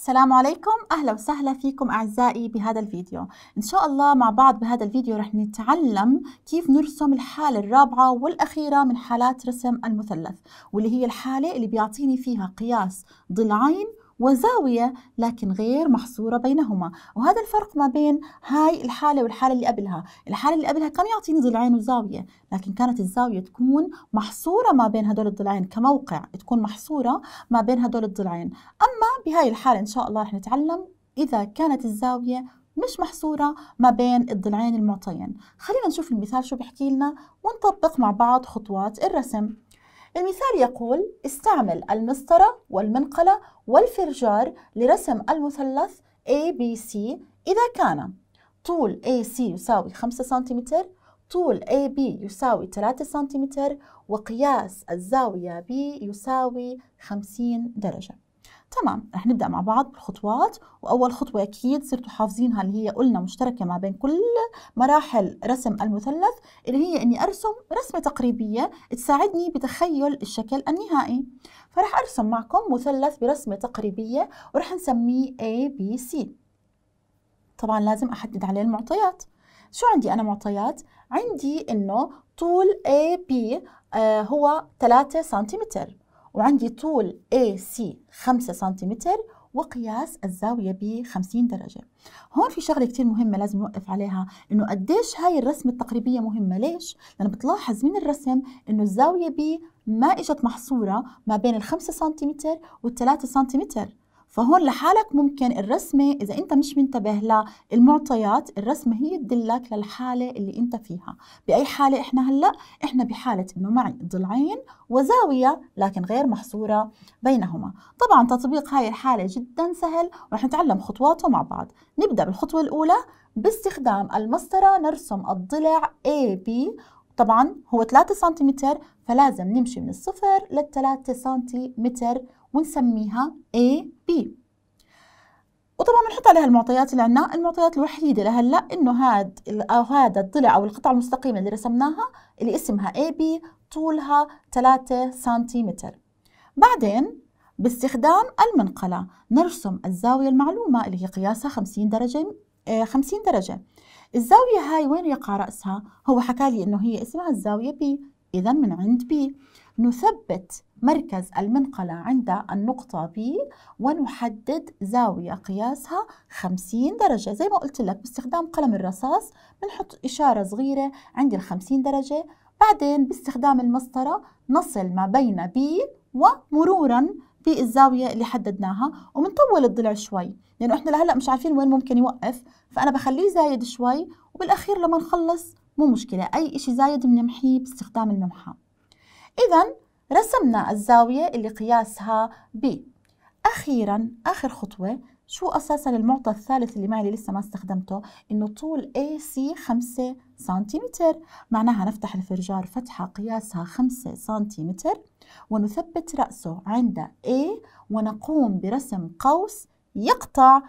السلام عليكم أهلا وسهلا فيكم أعزائي بهذا الفيديو إن شاء الله مع بعض بهذا الفيديو رح نتعلم كيف نرسم الحالة الرابعة والأخيرة من حالات رسم المثلث واللي هي الحالة اللي بيعطيني فيها قياس ضلعين وزاوية لكن غير محصورة بينهما وهذا الفرق ما بين هاي الحالة والحالة اللي قبلها الحالة اللي قبلها كان يعطيني ضلعين وزاوية لكن كانت الزاوية تكون محصورة ما بين هدول الضلعين كموقع تكون محصورة ما بين هدول الضلعين أما بهاي الحالة إن شاء الله رح نتعلم إذا كانت الزاوية مش محصورة ما بين الضلعين المعطيين خلينا نشوف المثال شو بيحكي لنا ونطبق مع بعض خطوات الرسم المثال يقول استعمل المسطرة والمنقلة والفرجار لرسم المثلث ABC إذا كان طول AC يساوي 5 سنتيمتر طول AB يساوي 3 سنتيمتر وقياس الزاوية B يساوي 50 درجة تمام رح نبدأ مع بعض بالخطوات وأول خطوة أكيد صرتوا حافظينها اللي هي قلنا مشتركة ما بين كل مراحل رسم المثلث اللي هي إني أرسم رسمة تقريبية تساعدني بتخيل الشكل النهائي فرح أرسم معكم مثلث برسمة تقريبية ورح نسميه ABC طبعا لازم أحدد عليه المعطيات شو عندي أنا معطيات؟ عندي إنه طول AB آه، هو 3 سنتيمتر وعندي طول AC 5 سنتيمتر وقياس الزاوية ب 50 درجة هون في شغلة كتير مهمة لازم نوقف عليها إنه قديش هاي الرسمة التقريبية مهمة ليش؟ لأن بتلاحظ من الرسم إنه الزاوية ب ما إجت محصورة ما بين 5 سنتيمتر 3 سنتيمتر فهون لحالك ممكن الرسمة إذا أنت مش منتبه للمعطيات الرسمة هي تدلك للحالة اللي أنت فيها بأي حالة إحنا هلأ إحنا بحالة إنه معي ضلعين وزاوية لكن غير محصورة بينهما طبعا تطبيق هاي الحالة جدا سهل ورح نتعلم خطواته مع بعض نبدأ بالخطوة الأولى باستخدام المسطرة نرسم الضلع AB طبعا هو 3 سنتيمتر فلازم نمشي من الصفر لل 3 سنتيمتر ونسميها A B وطبعا بنحط عليها المعطيات اللي عندنا المعطيات الوحيدة لهلا انه هاد او هذا الضلع او القطعة المستقيمة اللي رسمناها اللي اسمها بي طولها 3 سنتيمتر بعدين باستخدام المنقلة نرسم الزاوية المعلومة اللي هي قياسها 50 درجة 50 آه، درجة الزاوية هاي وين يقع رأسها؟ هو حكى لي إنه هي اسمها الزاوية بي إذا من عند بي نثبت مركز المنقلة عند النقطة بي ونحدد زاوية قياسها 50 درجة زي ما قلت لك باستخدام قلم الرصاص بنحط إشارة صغيرة عند ال 50 درجة بعدين باستخدام المسطرة نصل ما بين بي ومرورا بالزاويه اللي حددناها وبنطول الضلع شوي لانه احنا لهلا مش عارفين وين ممكن يوقف فانا بخليه زايد شوي وبالاخير لما نخلص مو مشكله اي شيء زايد بنمحيه باستخدام الممحى اذا رسمنا الزاويه اللي قياسها ب اخيرا اخر خطوه شو اساسا المعطى الثالث اللي معي اللي لسه ما استخدمته انه طول اي سي 5 سنتيمتر معناها نفتح الفرجار فتحة قياسها 5 سنتيمتر ونثبت رأسه عند اي ونقوم برسم قوس يقطع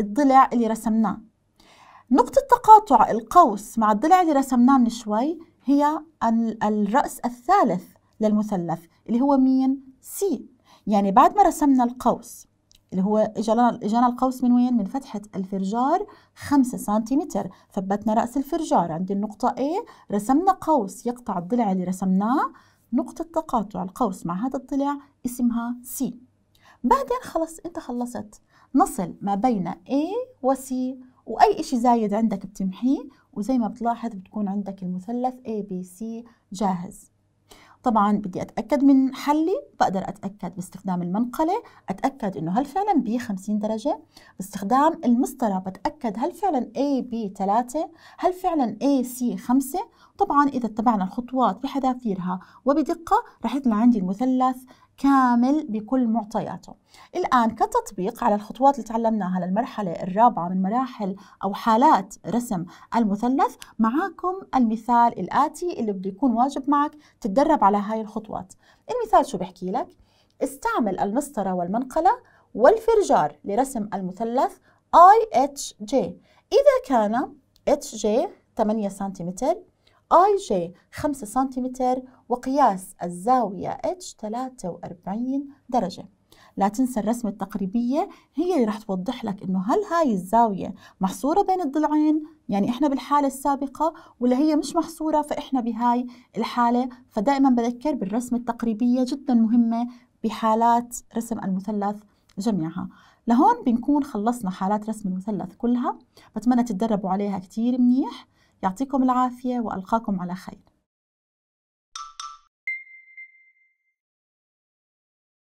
الضلع اللي رسمناه نقطة تقاطع القوس مع الضلع اللي رسمناه من شوي هي الرأس الثالث للمثلث اللي هو مين؟ سي يعني بعد ما رسمنا القوس اللي هو إجانا, إجانا القوس من وين؟ من فتحة الفرجار 5 سنتيمتر ثبتنا رأس الفرجار عند النقطة A رسمنا قوس يقطع الضلع اللي رسمناه نقطة تقاطع القوس مع هذا الضلع اسمها C بعدين خلص أنت خلصت نصل ما بين A و C وأي إشي زايد عندك بتمحيه وزي ما بتلاحظ بتكون عندك المثلث ABC جاهز طبعا بدي اتاكد من حلي بقدر اتاكد باستخدام المنقله اتاكد انه هل فعلا بي 50 درجه باستخدام المسطره بتاكد هل فعلا اي بي 3 هل فعلا اي سي 5 طبعا اذا اتبعنا الخطوات بحذافيرها وبدقه رح يطلع عندي المثلث كامل بكل معطياته الآن كتطبيق على الخطوات اللي تعلمناها للمرحلة الرابعة من مراحل أو حالات رسم المثلث معاكم المثال الآتي اللي بده يكون واجب معك تتدرب على هاي الخطوات المثال شو بحكي لك؟ استعمل المسطرة والمنقلة والفرجار لرسم المثلث IHJ إذا كان HJ 8 سنتيمتر IJ 5 سنتيمتر وقياس الزاوية اتش 43 درجة لا تنسى الرسمة التقريبية هي اللي رح توضح لك إنه هل هاي الزاوية محصورة بين الضلعين يعني إحنا بالحالة السابقة ولا هي مش محصورة فإحنا بهاي الحالة فدائما بذكر بالرسمة التقريبية جدا مهمة بحالات رسم المثلث جميعها لهون بنكون خلصنا حالات رسم المثلث كلها بتمنى تتدربوا عليها كتير منيح يعطيكم العافية وألقاكم على خير